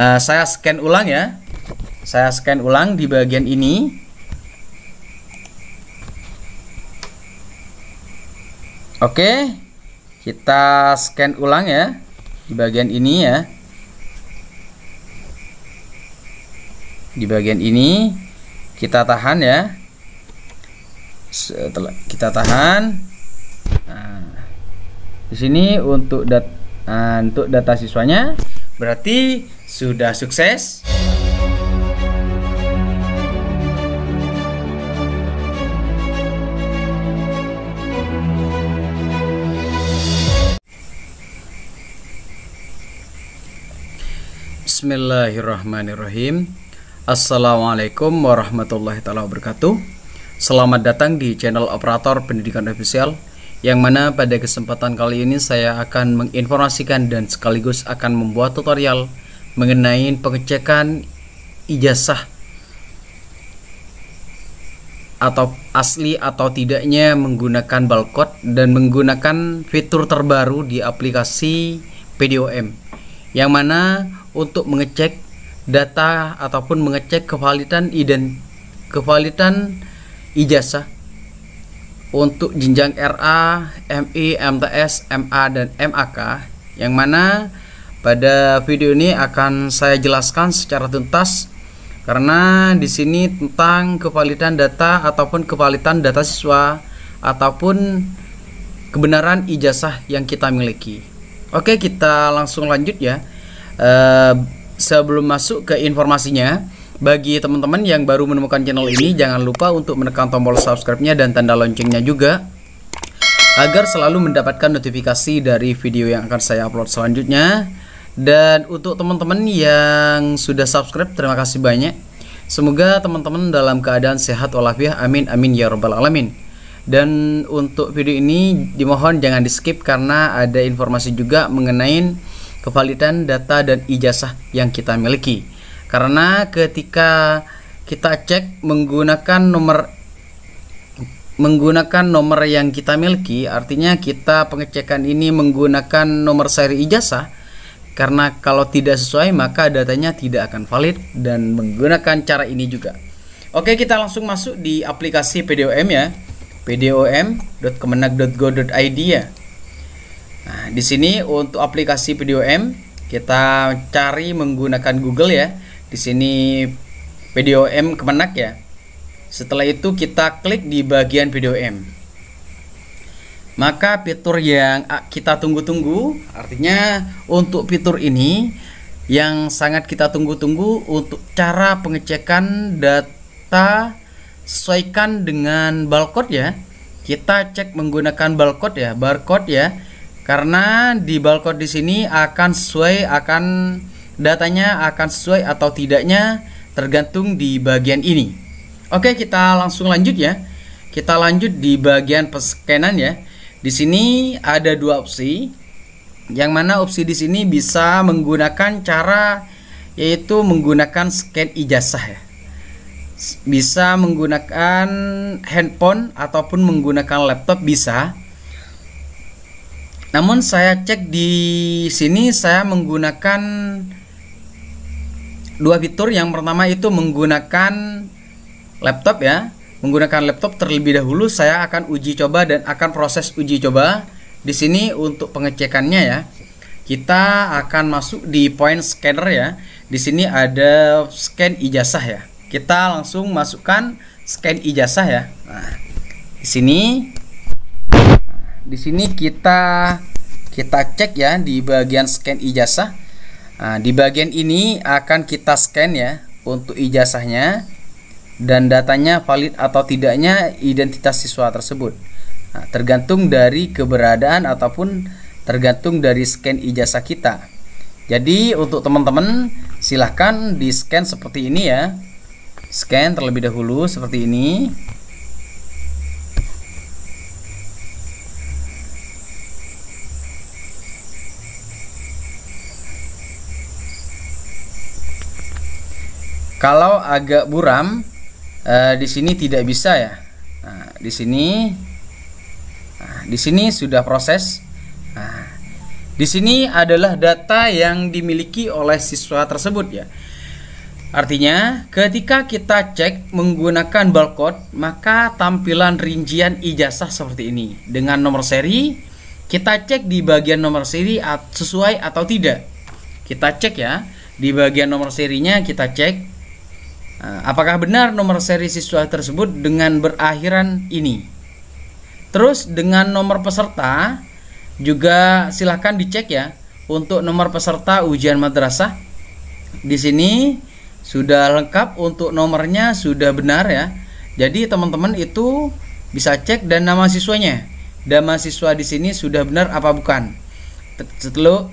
Eh, saya scan ulang ya saya scan ulang di bagian ini Oke, kita scan ulang ya di bagian ini ya. Di bagian ini kita tahan ya. Setelah kita tahan, nah, di sini untuk dat, eh, untuk data siswanya berarti sudah sukses? Bismillahirrahmanirrahim Assalamualaikum warahmatullahi taala wabarakatuh Selamat datang di channel operator pendidikan ofisial. yang mana pada kesempatan kali ini saya akan menginformasikan dan sekaligus akan membuat tutorial mengenai pengecekan ijazah atau asli atau tidaknya menggunakan balkot dan menggunakan fitur terbaru di aplikasi PDOM yang mana untuk mengecek data ataupun mengecek kevalidan ident kevalidan ijazah untuk jenjang RA, MI, MTS, MA dan MAK yang mana pada video ini akan saya jelaskan secara tuntas karena di sini tentang kevalidan data ataupun kevalidan data siswa ataupun kebenaran ijazah yang kita miliki. Oke, kita langsung lanjut ya. E, sebelum masuk ke informasinya, bagi teman-teman yang baru menemukan channel ini jangan lupa untuk menekan tombol subscribe-nya dan tanda loncengnya juga agar selalu mendapatkan notifikasi dari video yang akan saya upload selanjutnya. Dan untuk teman-teman yang sudah subscribe, terima kasih banyak. Semoga teman-teman dalam keadaan sehat walafiat. Amin amin ya rabbal alamin. Dan untuk video ini dimohon jangan di-skip karena ada informasi juga mengenai kevalidan data dan ijazah yang kita miliki. Karena ketika kita cek menggunakan nomor menggunakan nomor yang kita miliki, artinya kita pengecekan ini menggunakan nomor seri ijazah karena kalau tidak sesuai maka datanya tidak akan valid dan menggunakan cara ini juga. Oke, kita langsung masuk di aplikasi PDOM ya. pdom.kemenag.go.id ya. Nah, di sini untuk aplikasi PDOM kita cari menggunakan Google ya. Di sini PDOM Kemenak ya. Setelah itu kita klik di bagian PDOM. Maka fitur yang kita tunggu-tunggu, artinya untuk fitur ini yang sangat kita tunggu-tunggu untuk cara pengecekan data sesuaikan dengan barcode ya. Kita cek menggunakan barcode ya, barcode ya. Karena di barcode di sini akan sesuai akan datanya akan sesuai atau tidaknya tergantung di bagian ini. Oke, kita langsung lanjut ya. Kita lanjut di bagian pescanan ya di sini ada dua opsi, yang mana opsi di sini bisa menggunakan cara yaitu menggunakan scan ijazah ya. Bisa menggunakan handphone ataupun menggunakan laptop bisa. Namun saya cek di sini saya menggunakan dua fitur. Yang pertama itu menggunakan laptop ya menggunakan laptop terlebih dahulu saya akan uji coba dan akan proses uji coba di sini untuk pengecekannya ya kita akan masuk di point scanner ya di sini ada scan ijazah ya kita langsung masukkan scan ijazah ya nah, di sini di sini kita kita cek ya di bagian scan ijazah nah, di bagian ini akan kita scan ya untuk ijazahnya dan datanya valid atau tidaknya identitas siswa tersebut. Nah, tergantung dari keberadaan ataupun tergantung dari scan ijazah kita. Jadi untuk teman-teman silahkan di scan seperti ini ya. Scan terlebih dahulu seperti ini. Kalau agak buram, e, di sini tidak bisa ya nah, di sini nah, di sini sudah proses nah, di sini adalah data yang dimiliki oleh siswa tersebut ya artinya ketika kita cek menggunakan barcode maka tampilan rincian ijazah seperti ini dengan nomor seri kita cek di bagian nomor seri sesuai atau tidak kita cek ya di bagian nomor serinya kita cek Eh, apakah benar nomor seri siswa tersebut dengan berakhiran ini? Terus dengan nomor peserta juga silahkan dicek ya untuk nomor peserta ujian madrasah. Di sini sudah lengkap untuk nomornya sudah benar ya. Jadi teman-teman itu bisa cek dan nama siswanya. Nama siswa di sini sudah benar apa bukan?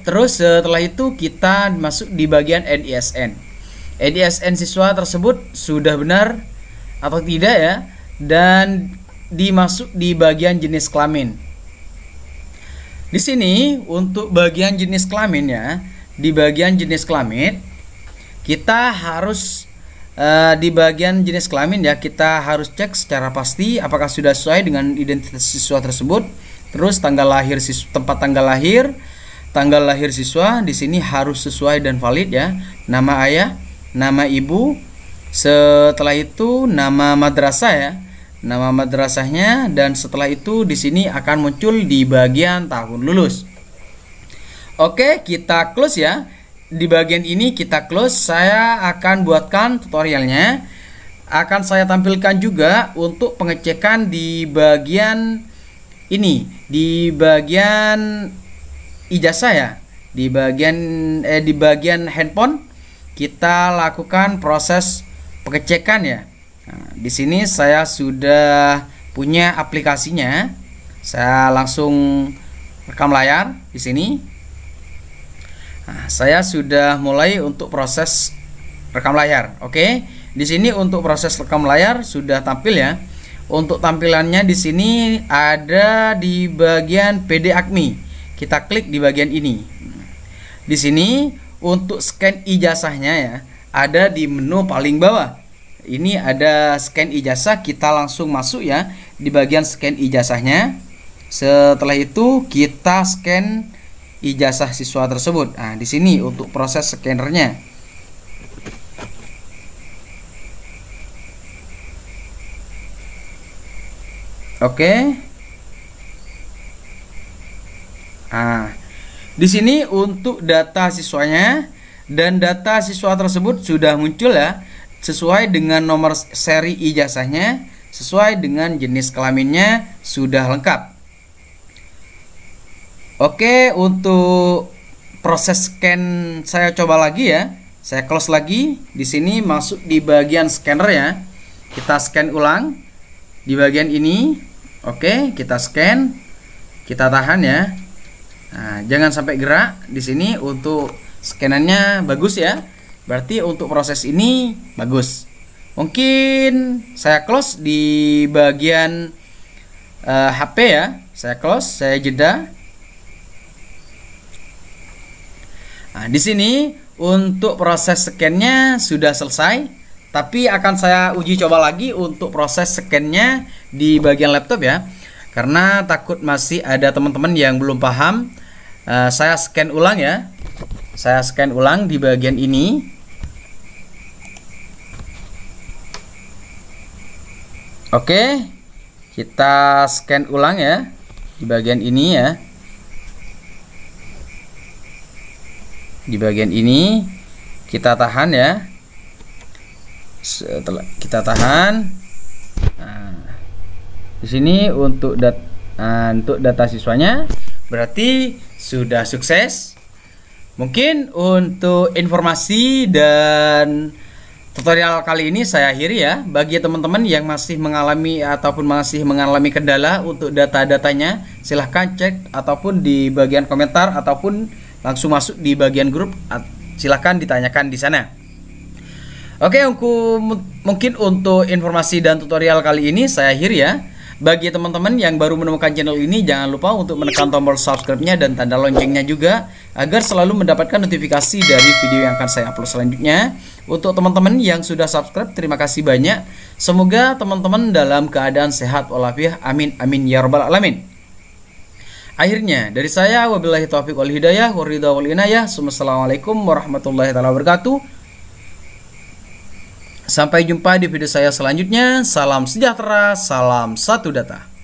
Terus setelah itu kita masuk di bagian NISN. EDSN siswa tersebut sudah benar atau tidak ya dan dimasuk di bagian jenis kelamin. Di sini untuk bagian jenis kelamin ya, di bagian jenis kelamin kita harus uh, di bagian jenis kelamin ya kita harus cek secara pasti apakah sudah sesuai dengan identitas siswa tersebut. Terus tanggal lahir siswa, tempat tanggal lahir, tanggal lahir siswa di sini harus sesuai dan valid ya. Nama ayah, nama ibu setelah itu nama madrasah ya nama madrasahnya dan setelah itu di sini akan muncul di bagian tahun lulus oke kita close ya di bagian ini kita close saya akan buatkan tutorialnya akan saya tampilkan juga untuk pengecekan di bagian ini di bagian ijazah ya di bagian eh, di bagian handphone kita lakukan proses pengecekan ya. Nah, di sini saya sudah punya aplikasinya. Saya langsung rekam layar di sini. Nah, saya sudah mulai untuk proses rekam layar. Oke. Di sini untuk proses rekam layar sudah tampil ya. Untuk tampilannya di sini ada di bagian PD Acme. Kita klik di bagian ini. Di sini untuk scan ijazahnya ya, ada di menu paling bawah. Ini ada scan ijazah, kita langsung masuk ya di bagian scan ijazahnya. Setelah itu kita scan ijazah siswa tersebut. Nah, di sini untuk proses scannernya. Oke. Okay. Di sini untuk data siswanya dan data siswa tersebut sudah muncul ya sesuai dengan nomor seri ijazahnya, sesuai dengan jenis kelaminnya sudah lengkap. Oke, untuk proses scan saya coba lagi ya. Saya close lagi. Di sini masuk di bagian scanner ya. Kita scan ulang di bagian ini. Oke, kita scan. Kita tahan ya. Nah, jangan sampai gerak di sini untuk scanannya bagus ya. Berarti untuk proses ini bagus. Mungkin saya close di bagian uh, eh, HP ya. Saya close, saya jeda. Nah, di sini untuk proses scan-nya sudah selesai, tapi akan saya uji coba lagi untuk proses scan-nya di bagian laptop ya karena takut masih ada teman-teman yang belum paham uh, saya scan ulang ya saya scan ulang di bagian ini oke kita scan ulang ya di bagian ini ya di bagian ini kita tahan ya setelah kita tahan di sini untuk dat uh, untuk data siswanya berarti sudah sukses. Mungkin untuk informasi dan tutorial kali ini saya akhiri ya. Bagi teman-teman yang masih mengalami ataupun masih mengalami kendala untuk data-datanya, silahkan cek ataupun di bagian komentar ataupun langsung masuk di bagian grup silahkan ditanyakan di sana. Oke, mungkin untuk informasi dan tutorial kali ini saya akhiri ya. Bagi teman-teman yang baru menemukan channel ini, jangan lupa untuk menekan tombol subscribe-nya dan tanda loncengnya juga agar selalu mendapatkan notifikasi dari video yang akan saya upload selanjutnya. Untuk teman-teman yang sudah subscribe, terima kasih banyak. Semoga teman-teman dalam keadaan sehat walafiat. Amin amin ya rabbal alamin. Akhirnya dari saya wabillahi taufik wal hidayah waridha wal inayah. Wassalamualaikum warahmatullahi wabarakatuh. Sampai jumpa di video saya selanjutnya. Salam sejahtera, salam satu data.